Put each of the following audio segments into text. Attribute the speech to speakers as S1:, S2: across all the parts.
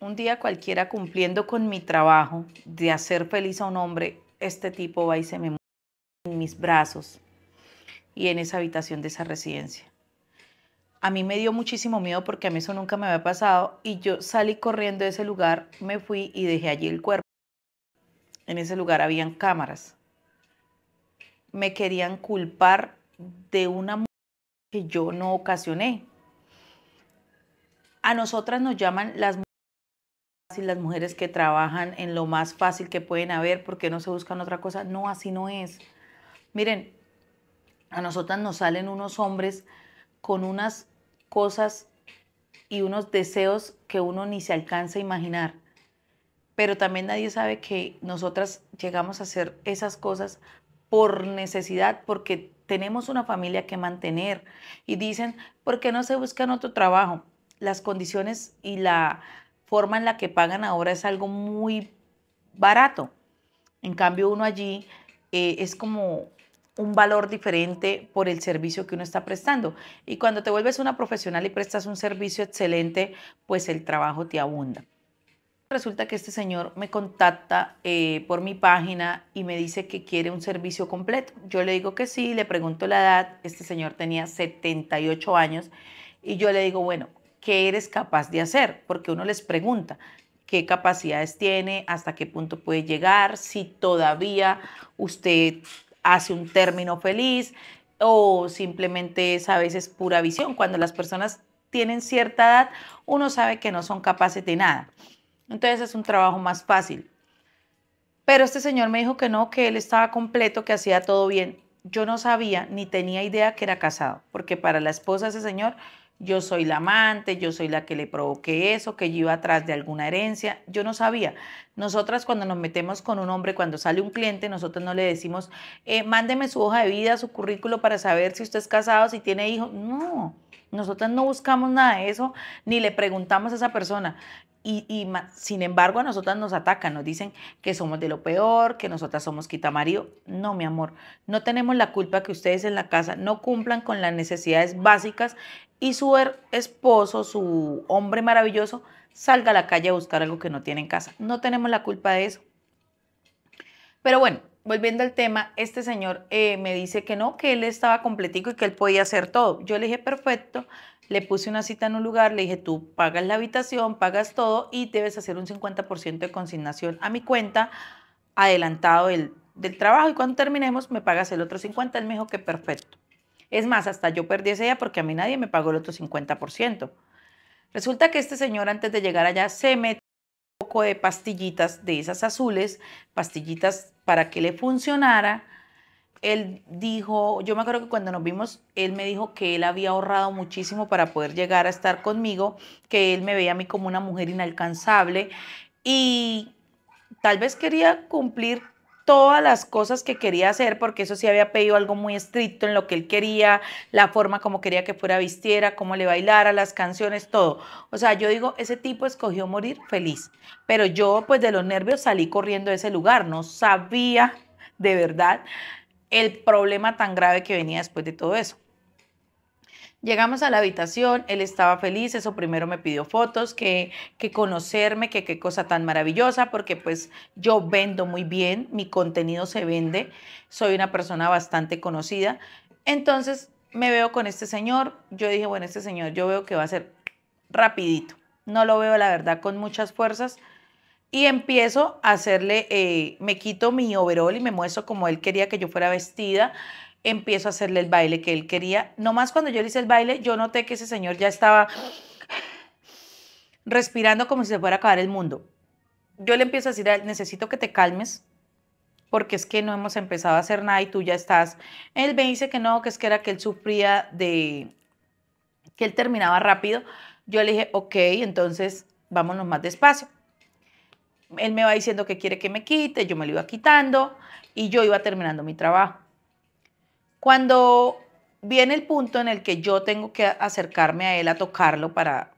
S1: un día cualquiera cumpliendo con mi trabajo de hacer feliz a un hombre, este tipo va y se me muere en mis brazos y en esa habitación de esa residencia. A mí me dio muchísimo miedo porque a mí eso nunca me había pasado y yo salí corriendo de ese lugar, me fui y dejé allí el cuerpo. En ese lugar habían cámaras. Me querían culpar de una muerte que yo no ocasioné. A nosotras nos llaman las las mujeres que trabajan en lo más fácil que pueden haber, porque no se buscan otra cosa. No, así no es. Miren, a nosotras nos salen unos hombres con unas cosas y unos deseos que uno ni se alcanza a imaginar. Pero también nadie sabe que nosotras llegamos a hacer esas cosas por necesidad, porque tenemos una familia que mantener. Y dicen, ¿por qué no se buscan otro trabajo? Las condiciones y la, forma en la que pagan ahora es algo muy barato. En cambio, uno allí eh, es como un valor diferente por el servicio que uno está prestando. Y cuando te vuelves una profesional y prestas un servicio excelente, pues el trabajo te abunda. Resulta que este señor me contacta eh, por mi página y me dice que quiere un servicio completo. Yo le digo que sí, le pregunto la edad. Este señor tenía 78 años y yo le digo, bueno, qué eres capaz de hacer, porque uno les pregunta qué capacidades tiene, hasta qué punto puede llegar, si todavía usted hace un término feliz o simplemente es a veces pura visión. Cuando las personas tienen cierta edad, uno sabe que no son capaces de nada. Entonces es un trabajo más fácil. Pero este señor me dijo que no, que él estaba completo, que hacía todo bien. Yo no sabía ni tenía idea que era casado, porque para la esposa de ese señor yo soy la amante, yo soy la que le provoqué eso, que yo iba atrás de alguna herencia. Yo no sabía. Nosotras cuando nos metemos con un hombre, cuando sale un cliente, nosotros no le decimos, eh, mándeme su hoja de vida, su currículo para saber si usted es casado, si tiene hijos. No, nosotras no buscamos nada de eso, ni le preguntamos a esa persona. Y, sin embargo a nosotras nos atacan, nos dicen que somos de lo peor, que nosotras somos quitamarío. No, mi amor, no tenemos la culpa que ustedes en la casa no cumplan con las necesidades básicas y su er-, esposo, su hombre maravilloso, salga a la calle a buscar algo que no tiene en casa. No tenemos la culpa de eso. Pero bueno, volviendo al tema, este señor eh, me dice que no, que él estaba completico y que él podía hacer todo. Yo le dije, perfecto, le puse una cita en un lugar, le dije, tú pagas la habitación, pagas todo y debes hacer un 50% de consignación a mi cuenta adelantado del, del trabajo y cuando terminemos me pagas el otro 50. Él me dijo que perfecto. Es más, hasta yo perdí ese día porque a mí nadie me pagó el otro 50%. Resulta que este señor antes de llegar allá se metió un poco de pastillitas de esas azules, pastillitas para que le funcionara. Él dijo, yo me acuerdo que cuando nos vimos, él me dijo que él había ahorrado muchísimo para poder llegar a estar conmigo, que él me veía a mí como una mujer inalcanzable y tal vez quería cumplir todas las cosas que quería hacer, porque eso sí había pedido algo muy estricto en lo que él quería, la forma como quería que fuera vistiera, cómo le bailara, las canciones, todo. O sea, yo digo, ese tipo escogió morir feliz, pero yo pues de los nervios salí corriendo de ese lugar, no sabía de verdad el problema tan grave que venía después de todo eso. Llegamos a la habitación, él estaba feliz, eso primero me pidió fotos, que, que conocerme, que qué cosa tan maravillosa, porque pues yo vendo muy bien, mi contenido se vende, soy una persona bastante conocida. Entonces me veo con este señor, yo dije, bueno, este señor yo veo que va a ser rapidito, no lo veo la verdad con muchas fuerzas y empiezo a hacerle, eh, me quito mi overol y me muestro como él quería que yo fuera vestida empiezo a hacerle el baile que él quería. Nomás cuando yo le hice el baile, yo noté que ese señor ya estaba respirando como si se fuera a acabar el mundo. Yo le empiezo a decir, necesito que te calmes, porque es que no hemos empezado a hacer nada y tú ya estás. Él me dice que no, que es que era que él sufría de, que él terminaba rápido. Yo le dije, ok, entonces vámonos más despacio. Él me va diciendo que quiere que me quite, yo me lo iba quitando y yo iba terminando mi trabajo. Cuando viene el punto en el que yo tengo que acercarme a él a tocarlo para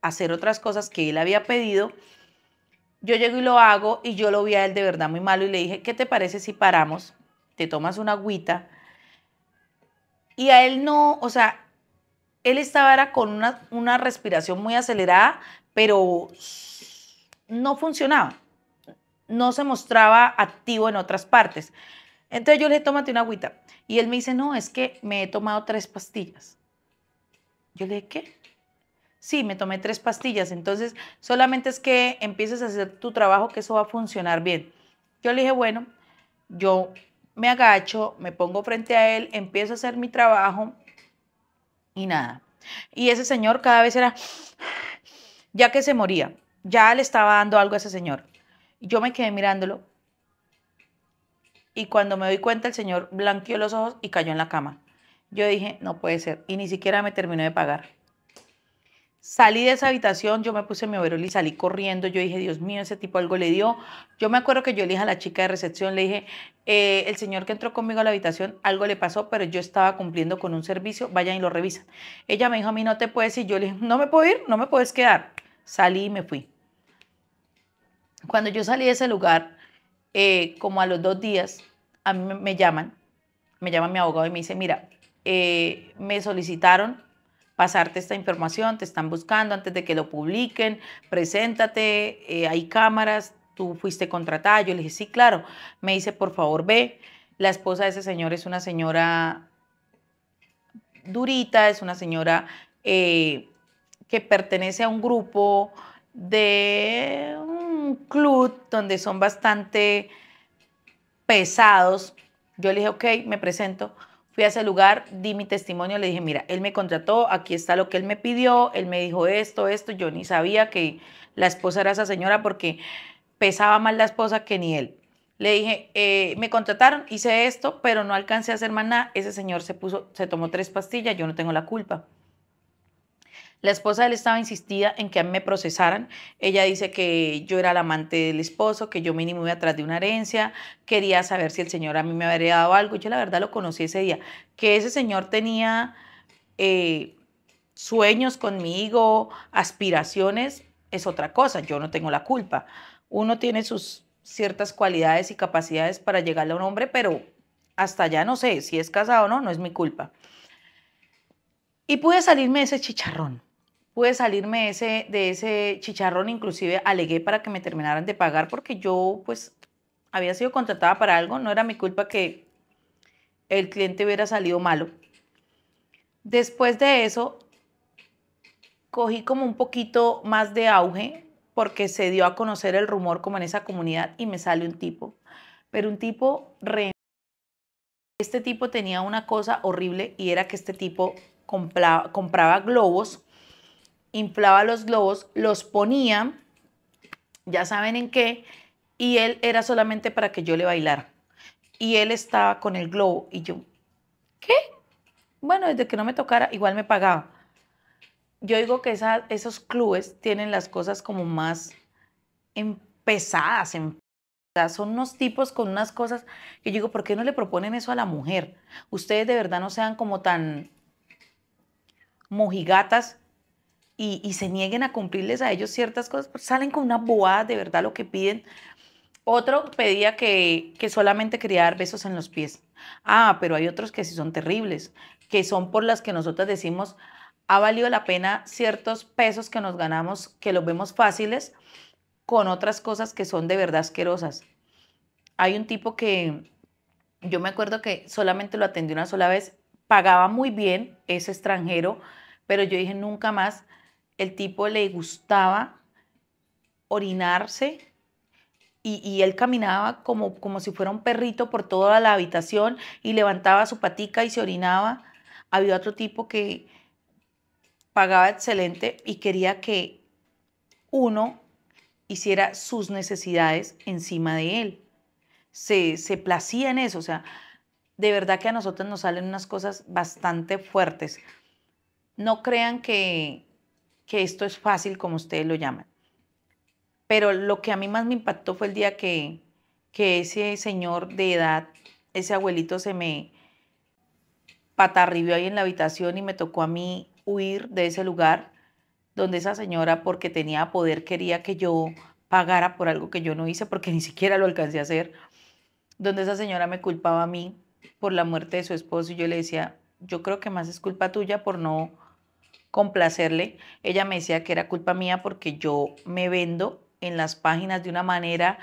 S1: hacer otras cosas que él había pedido, yo llego y lo hago y yo lo vi a él de verdad muy malo y le dije, ¿qué te parece si paramos? Te tomas una agüita. Y a él no, o sea, él estaba era con una, una respiración muy acelerada, pero no funcionaba. No se mostraba activo en otras partes. Entonces yo le dije, tómate una agüita. Y él me dice, no, es que me he tomado tres pastillas. Yo le dije, ¿qué? Sí, me tomé tres pastillas. Entonces, solamente es que empieces a hacer tu trabajo, que eso va a funcionar bien. Yo le dije, bueno, yo me agacho, me pongo frente a él, empiezo a hacer mi trabajo y nada. Y ese señor cada vez era, ya que se moría, ya le estaba dando algo a ese señor. Yo me quedé mirándolo y cuando me doy cuenta, el señor blanqueó los ojos y cayó en la cama. Yo dije, no puede ser. Y ni siquiera me terminó de pagar. Salí de esa habitación, yo me puse mi overol y salí corriendo. Yo dije, Dios mío, ese tipo algo le dio. Yo me acuerdo que yo le dije a la chica de recepción, le dije, eh, el señor que entró conmigo a la habitación, algo le pasó, pero yo estaba cumpliendo con un servicio, vayan y lo revisan. Ella me dijo, a mí no te puedes ir. Yo le dije, no me puedo ir, no me puedes quedar. Salí y me fui. Cuando yo salí de ese lugar, eh, como a los dos días, a mí me llaman, me llama mi abogado y me dice, mira, eh, me solicitaron pasarte esta información, te están buscando antes de que lo publiquen, preséntate, eh, hay cámaras, tú fuiste contratada. Yo le dije, sí, claro. Me dice, por favor, ve. La esposa de ese señor es una señora durita, es una señora que pertenece a un grupo de un club donde son bastante pesados. Yo le dije, ok, me presento. Fui a ese lugar, di mi testimonio, le dije, mira, él me contrató, aquí está lo que él me pidió, él me dijo esto, esto, yo ni sabía que la esposa era esa señora porque pesaba más la esposa que ni él. Le dije, eh, me contrataron, hice esto, pero no alcancé a hacer más nada, ese señor se puso, se tomó tres pastillas, yo no tengo la culpa. La esposa de él estaba insistida en que a mí me procesaran. Ella dice que yo era la amante del esposo, que yo mínimo iba atrás de una herencia, quería saber si el señor a mí me habría dado algo. Yo la verdad lo conocí ese día. Que ese señor tenía eh, sueños conmigo, aspiraciones, es otra cosa. Yo no tengo la culpa. Uno tiene sus ciertas cualidades y capacidades para llegarle a un hombre, pero hasta allá no sé si es casado o no, no es mi culpa. Y pude salirme de ese chicharrón pude salirme de ese, de ese chicharrón, inclusive alegué para que me terminaran de pagar porque yo pues había sido contratada para algo, no era mi culpa que el cliente hubiera salido malo. Después de eso, cogí como un poquito más de auge porque se dio a conocer el rumor como en esa comunidad y me sale un tipo, pero un tipo re... Este tipo tenía una cosa horrible y era que este tipo compraba globos inflaba los globos, los ponía, ya saben en qué, y él era solamente para que yo le bailara. Y él estaba con el globo y yo, ¿qué? Bueno, desde que no me tocara, igual me pagaba. Yo digo que esos clubes tienen las cosas como más empezadas, em, son unos tipos con unas cosas que yo digo, ¿por qué no le proponen eso a la mujer? Ustedes de verdad no sean como tan mojigatas y, se nieguen a cumplirles a ellos ciertas cosas, salen con una boada de verdad lo que piden. Otro pedía que, que solamente quería dar besos en los pies. Ah, pero hay otros que sí son terribles, que son por las que nosotros decimos, ha valido la pena ciertos pesos que nos ganamos, que los vemos fáciles, con otras cosas que son de verdad asquerosas. Hay un tipo que yo me acuerdo que solamente lo atendí una sola vez, pagaba muy bien, es extranjero, pero yo dije nunca más, el tipo le gustaba orinarse y, él caminaba como, como si fuera un perrito por toda la habitación y levantaba su patica y se orinaba. Había otro tipo que pagaba excelente y quería que uno hiciera sus necesidades encima de él. Se, se placía en eso, o sea, de verdad que a nosotros nos salen unas cosas bastante fuertes. No crean que, que esto es fácil, como ustedes lo llaman. Pero lo que a mí más me impactó fue el día que, que ese señor de edad, ese abuelito se me patarribió ahí en la habitación y me tocó a mí huir de ese lugar donde esa señora, porque tenía poder, quería que yo pagara por algo que yo no hice, porque ni siquiera lo alcancé a hacer, donde esa señora me culpaba a mí por la muerte de su esposo y yo le decía, yo creo que más es culpa tuya por no complacerle, ella me decía que era culpa mía porque yo me vendo en las páginas de una manera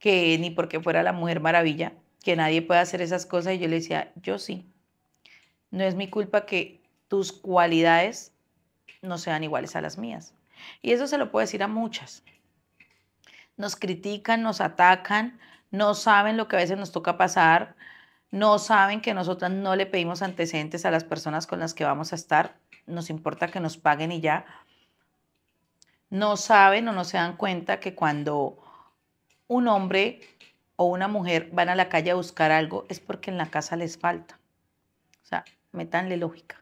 S1: que ni porque fuera la Mujer Maravilla, que nadie puede hacer esas cosas. Y yo le decía, yo sí. No es mi culpa que tus cualidades no sean iguales a las mías. Y eso se lo puedo decir a muchas. Nos critican, nos atacan, no saben lo que a veces nos toca pasar, no saben que nosotras no le pedimos antecedentes a las personas con las que vamos a estar, nos importa que nos paguen y ya. No saben o no se dan cuenta que cuando un hombre o una mujer van a la calle a buscar algo es porque en la casa les falta. O sea, metanle lógica.